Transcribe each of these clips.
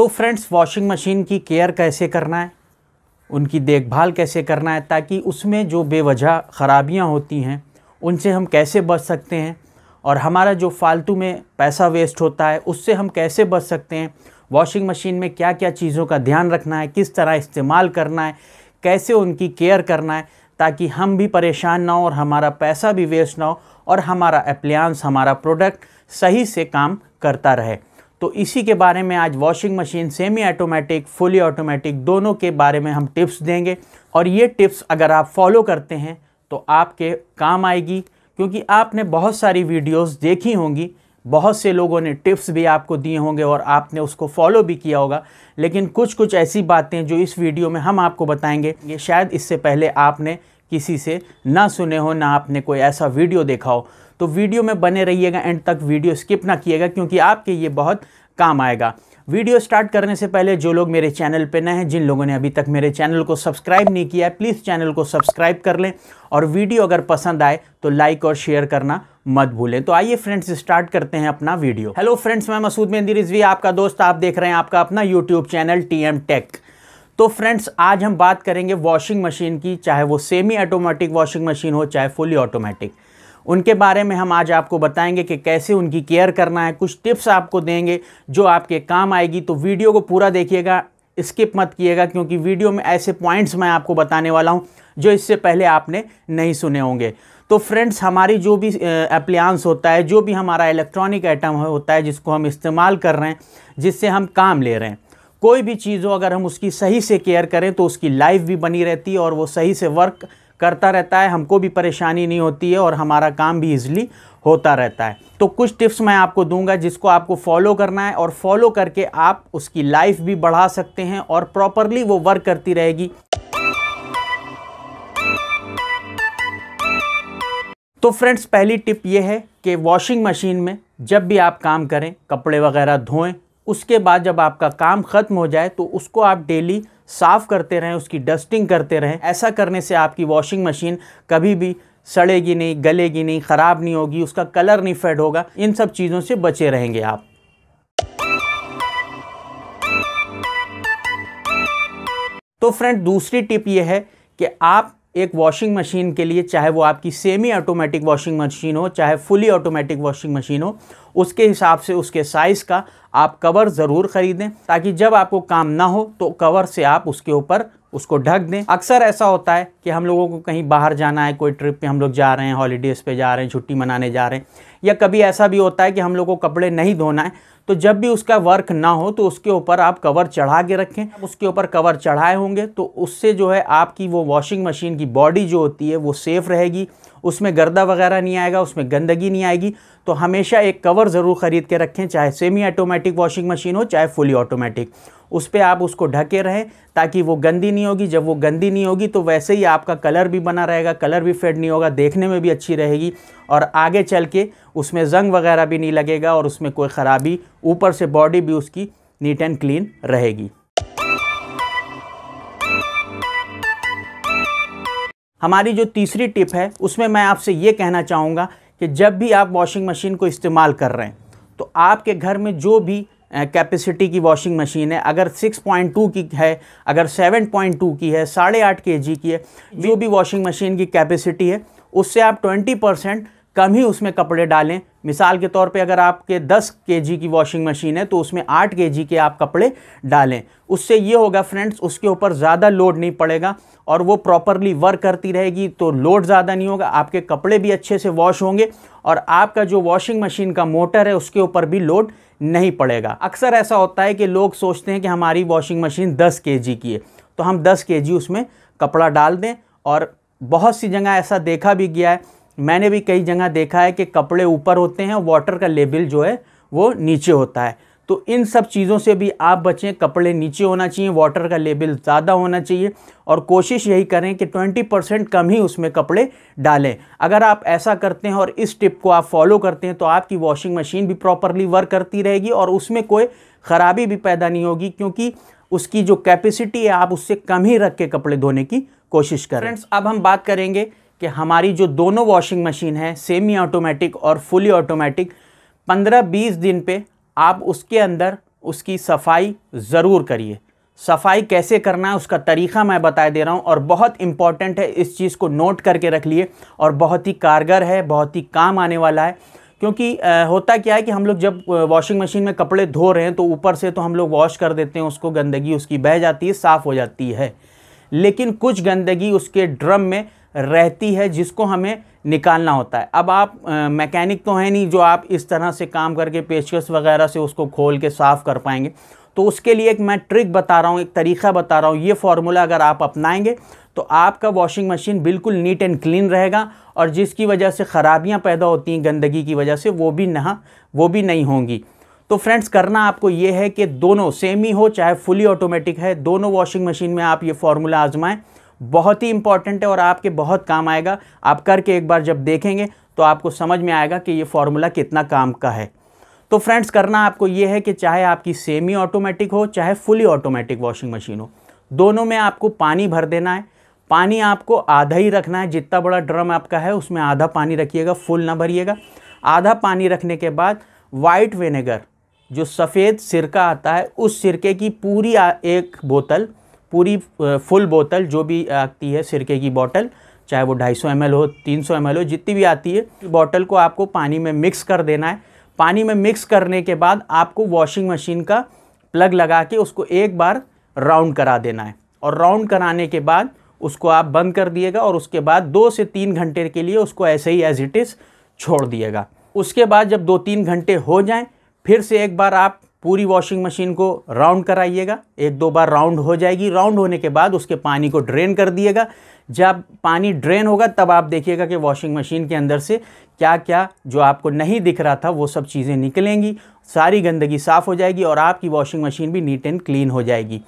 तो friends washing machine की care कैसे करना है उनकी देखभाल कैसे करना है ताकि उसमें जो बेवजह ख़राबियाँ होती हैं उनसे हम कैसे बच सकते हैं और हमारा जो फालतू में पैसा वेस्ट होता है उससे हम कैसे बच सकते हैं वॉशिंग मशीन में क्या क्या चीज़ों का ध्यान रखना है किस तरह इस्तेमाल करना है कैसे उनकी केयर करना है ताकि हम भी परेशान ना हो और हमारा पैसा भी वेस्ट ना हो और हमारा अप्लायंस हमारा प्रोडक्ट सही से काम करता रहे तो इसी के बारे में आज washing machine semi automatic fully automatic दोनों के बारे में हम टिप्स देंगे और ये टिप्स अगर आप फॉलो करते हैं तो आपके काम आएगी क्योंकि आपने बहुत सारी वीडियोस देखी होंगी बहुत से लोगों ने टिप्स भी आपको दिए होंगे और आपने उसको फॉलो भी किया होगा लेकिन कुछ कुछ ऐसी बातें जो इस वीडियो में हम आपको बताएंगे ये शायद इससे पहले आपने किसी से ना सुने हो ना आपने कोई ऐसा वीडियो देखा हो तो वीडियो में बने रहिएगा एंड तक वीडियो स्किप ना किएगा क्योंकि आपके ये बहुत काम आएगा वीडियो स्टार्ट करने से पहले जो लोग मेरे चैनल पे नए हैं जिन लोगों ने अभी तक मेरे चैनल को सब्सक्राइब नहीं किया है प्लीज़ चैनल को सब्सक्राइब कर लें और वीडियो अगर पसंद आए तो लाइक और शेयर करना मत भूलें तो आइए फ्रेंड्स स्टार्ट करते हैं अपना वीडियो हेलो फ्रेंड्स मैं मसूद मेहंदी रिजवी आपका दोस्त आप देख रहे हैं आपका अपना यूट्यूब चैनल टी टेक तो फ्रेंड्स आज हम बात करेंगे वॉशिंग मशीन की चाहे वो सेमी ऑटोमेटिक वॉशिंग मशीन हो चाहे फुली ऑटोमेटिक उनके बारे में हम आज आपको बताएंगे कि कैसे उनकी केयर करना है कुछ टिप्स आपको देंगे जो आपके काम आएगी तो वीडियो को पूरा देखिएगा स्किप मत किएगा क्योंकि वीडियो में ऐसे पॉइंट्स मैं आपको बताने वाला हूँ जो इससे पहले आपने नहीं सुने होंगे तो फ्रेंड्स हमारी जो भी अप्लियांस होता है जो भी हमारा इलेक्ट्रॉनिक आइटम होता है जिसको हम इस्तेमाल कर रहे हैं जिससे हम काम ले रहे हैं कोई भी चीज़ हो अगर हम उसकी सही से केयर करें तो उसकी लाइफ भी बनी रहती है और वो सही से वर्क करता रहता है हमको भी परेशानी नहीं होती है और हमारा काम भी ईजिली होता रहता है तो कुछ टिप्स मैं आपको दूंगा जिसको आपको फॉलो करना है और फॉलो करके आप उसकी लाइफ भी बढ़ा सकते हैं और प्रॉपरली वो वर्क करती रहेगी तो फ्रेंड्स पहली टिप ये है कि वॉशिंग मशीन में जब भी आप काम करें कपड़े वगैरह धोएं उसके बाद जब आपका काम ख़त्म हो जाए तो उसको आप डेली साफ़ करते रहें उसकी डस्टिंग करते रहें ऐसा करने से आपकी वॉशिंग मशीन कभी भी सड़ेगी नहीं गलेगी नहीं ख़राब नहीं होगी उसका कलर नहीं फेड होगा इन सब चीज़ों से बचे रहेंगे आप तो फ्रेंड दूसरी टिप ये है कि आप एक वॉशिंग मशीन के लिए चाहे वो आपकी सेमी ऑटोमेटिक वॉशिंग मशीन हो चाहे फुली ऑटोमेटिक वॉशिंग मशीन हो उसके हिसाब से उसके साइज़ का आप कवर ज़रूर ख़रीदें ताकि जब आपको काम ना हो तो कवर से आप उसके ऊपर उसको ढक दें अक्सर ऐसा होता है कि हम लोगों को कहीं बाहर जाना है कोई ट्रिप पे हम लोग जा रहे हैं हॉलीडेज़ पे जा रहे हैं छुट्टी मनाने जा रहे हैं या कभी ऐसा भी होता है कि हम लोग को कपड़े नहीं धोना है तो जब भी उसका वर्क ना हो तो उसके ऊपर आप कवर चढ़ा के रखें उसके ऊपर कवर चढ़ाए होंगे तो उससे जो है आपकी वो वॉशिंग मशीन की बॉडी जो होती है वो सेफ़ रहेगी उसमें गर्दा वगैरह नहीं आएगा उसमें गंदगी नहीं आएगी तो हमेशा एक कवर ज़रूर ख़रीद के रखें चाहे सेमी ऑटोमेटिक वॉशिंग मशीन हो चाहे फुली ऑटोमेटिक उस पर आप उसको ढके रहें ताकि वो गंदी नहीं होगी जब वो गंदी नहीं होगी तो वैसे ही आपका कलर भी बना रहेगा कलर भी फेड नहीं होगा देखने में भी अच्छी रहेगी और आगे चल के उसमें जंग वगैरह भी नहीं लगेगा और उसमें कोई ख़राबी ऊपर से बॉडी भी उसकी नीट एंड क्लीन रहेगी हमारी जो तीसरी टिप है उसमें मैं आपसे ये कहना चाहूँगा कि जब भी आप वॉशिंग मशीन को इस्तेमाल कर रहे हैं तो आपके घर में जो भी कैपेसिटी की वॉशिंग मशीन है अगर 6.2 की है अगर 7.2 की है साढ़े आठ के की है जो भी वॉशिंग मशीन की कैपेसिटी है उससे आप 20 परसेंट कम ही उसमें कपड़े डालें मिसाल के तौर पे अगर आपके 10 के की वॉशिंग मशीन है तो उसमें 8 के के आप कपड़े डालें उससे ये होगा फ्रेंड्स उसके ऊपर ज़्यादा लोड नहीं पड़ेगा और वो प्रॉपरली वर्क करती रहेगी तो लोड ज़्यादा नहीं होगा आपके कपड़े भी अच्छे से वॉश होंगे और आपका जो वॉशिंग मशीन का मोटर है उसके ऊपर भी लोड नहीं पड़ेगा अक्सर ऐसा होता है कि लोग सोचते हैं कि हमारी वॉशिंग मशीन दस के की है तो हम दस के उसमें कपड़ा डाल दें और बहुत सी जगह ऐसा देखा भी गया है मैंने भी कई जगह देखा है कि कपड़े ऊपर होते हैं वाटर का लेवल जो है वो नीचे होता है तो इन सब चीज़ों से भी आप बचें कपड़े नीचे होना चाहिए वाटर का लेवल ज़्यादा होना चाहिए और कोशिश यही करें कि 20 परसेंट कम ही उसमें कपड़े डालें अगर आप ऐसा करते हैं और इस टिप को आप फॉलो करते हैं तो आपकी वॉशिंग मशीन भी प्रॉपरली वर्क करती रहेगी और उसमें कोई ख़राबी भी पैदा नहीं होगी क्योंकि उसकी जो कैपेसिटी है आप उससे कम ही रख के कपड़े धोने की कोशिश करें फ्रेंड्स अब हम बात करेंगे कि हमारी जो दोनों वॉशिंग मशीन है सेमी ऑटोमेटिक और फुली ऑटोमेटिक 15-20 दिन पे आप उसके अंदर उसकी सफाई ज़रूर करिए सफाई कैसे करना है उसका तरीका मैं बता दे रहा हूँ और बहुत इम्पॉर्टेंट है इस चीज़ को नोट करके रख लिए और बहुत ही कारगर है बहुत ही काम आने वाला है क्योंकि होता क्या है कि हम लोग जब वॉशिंग मशीन में कपड़े धो रहे हैं तो ऊपर से तो हम लोग वॉश कर देते हैं उसको गंदगी उसकी बह जाती है साफ़ हो जाती है लेकिन कुछ गंदगी उसके ड्रम में रहती है जिसको हमें निकालना होता है अब आप मैकेनिक तो हैं नहीं जो आप इस तरह से काम करके पेचकस वगैरह से उसको खोल के साफ़ कर पाएंगे तो उसके लिए एक मैं ट्रिक बता रहा हूँ एक तरीका बता रहा हूँ ये फार्मूला अगर आप अपनाएंगे तो आपका वॉशिंग मशीन बिल्कुल नीट एंड क्लीन रहेगा और जिसकी वजह से ख़राबियाँ पैदा होती हैं गंदगी की वजह से वो भी नहा वो भी नहीं होंगी तो फ्रेंड्स करना आपको ये है कि दोनों सेमी हो चाहे फुली ऑटोमेटिक है दोनों वॉशिंग मशीन में आप ये फार्मूला आज़माएँ बहुत ही इंपॉर्टेंट है और आपके बहुत काम आएगा आप करके एक बार जब देखेंगे तो आपको समझ में आएगा कि ये फॉर्मूला कितना काम का है तो फ्रेंड्स करना आपको ये है कि चाहे आपकी सेमी ऑटोमेटिक हो चाहे फुली ऑटोमेटिक वॉशिंग मशीन हो दोनों में आपको पानी भर देना है पानी आपको आधा ही रखना है जितना बड़ा ड्रम आपका है उसमें आधा पानी रखिएगा फुल ना भरिएगा आधा पानी रखने के बाद वाइट विनेगर जो सफ़ेद सिरका आता है उस सिरके की पूरी एक बोतल पूरी फुल बोतल जो भी आती है सिरके की बोतल चाहे वो 250 सौ हो 300 सौ हो जितनी भी आती है बोतल को आपको पानी में मिक्स कर देना है पानी में मिक्स करने के बाद आपको वॉशिंग मशीन का प्लग लगा के उसको एक बार राउंड करा देना है और राउंड कराने के बाद उसको आप बंद कर दिएगा और उसके बाद दो से तीन घंटे के लिए उसको ऐसे ही एज इट इज़ छोड़ दिएगा उसके बाद जब दो तीन घंटे हो जाएँ फिर से एक बार आप पूरी वॉशिंग मशीन को राउंड कराइएगा एक दो बार राउंड हो जाएगी राउंड होने के बाद उसके पानी को ड्रेन कर दिएगा जब पानी ड्रेन होगा तब आप देखिएगा कि वॉशिंग मशीन के अंदर से क्या क्या जो आपको नहीं दिख रहा था वो सब चीज़ें निकलेंगी सारी गंदगी साफ़ हो जाएगी और आपकी वॉशिंग मशीन भी नीट एंड क्लीन हो जाएगी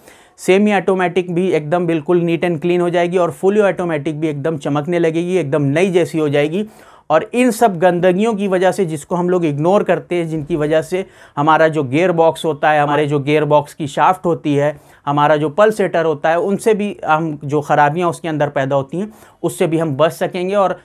सेमी ऑटोमेटिक भी एकदम बिल्कुल नीट एंड क्लीन हो जाएगी और फुली ऑटोमेटिक भी एकदम चमकने लगेगी एकदम नई जैसी हो जाएगी और इन सब गंदगियों की वजह से जिसको हम लोग इग्नोर करते हैं जिनकी वजह से हमारा जो गेयर बॉक्स होता है हमारे जो गेयर बॉक्स की शाफ्ट होती है हमारा जो पल्सेटर होता है उनसे भी हम जो ख़राबियाँ उसके अंदर पैदा होती हैं उससे भी हम बच सकेंगे और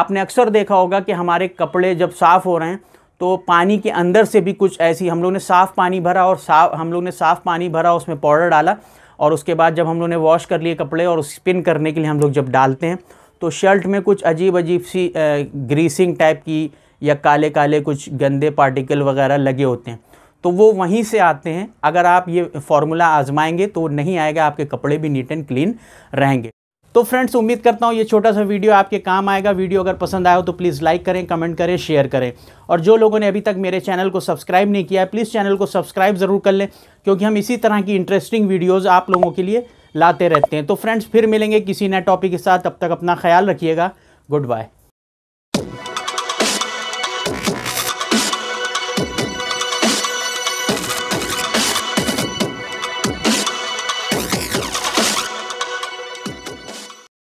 आपने अक्सर देखा होगा कि हमारे कपड़े जब साफ़ हो रहे हैं तो पानी के अंदर से भी कुछ ऐसी हम लोग ने साफ़ पानी भरा और साफ हम लोग ने साफ़ पानी भरा उसमें पाउडर डाला और उसके बाद जब हम लोग ने वॉश कर लिए कपड़े और स्पिन करने के लिए हम लोग जब डालते हैं तो शर्ट में कुछ अजीब अजीब सी ग्रीसिंग टाइप की या काले काले कुछ गंदे पार्टिकल वगैरह लगे होते हैं तो वो वहीं से आते हैं अगर आप ये फार्मूला आजमाएंगे तो नहीं आएगा आपके कपड़े भी नीट एंड क्लीन रहेंगे तो फ्रेंड्स उम्मीद करता हूँ ये छोटा सा वीडियो आपके काम आएगा वीडियो अगर पसंद आया हो तो प्लीज़ लाइक करें कमेंट करें शेयर करें और जो लोगों ने अभी तक मेरे चैनल को सब्सक्राइब नहीं किया है प्लीज़ चैनल को सब्सक्राइब ज़रूर कर लें क्योंकि हम इसी तरह की इंटरेस्टिंग वीडियोज़ आप लोगों के लिए लाते रहते हैं तो फ्रेंड्स फिर मिलेंगे किसी नए टॉपिक के साथ तब तक अपना ख्याल रखिएगा गुड बाय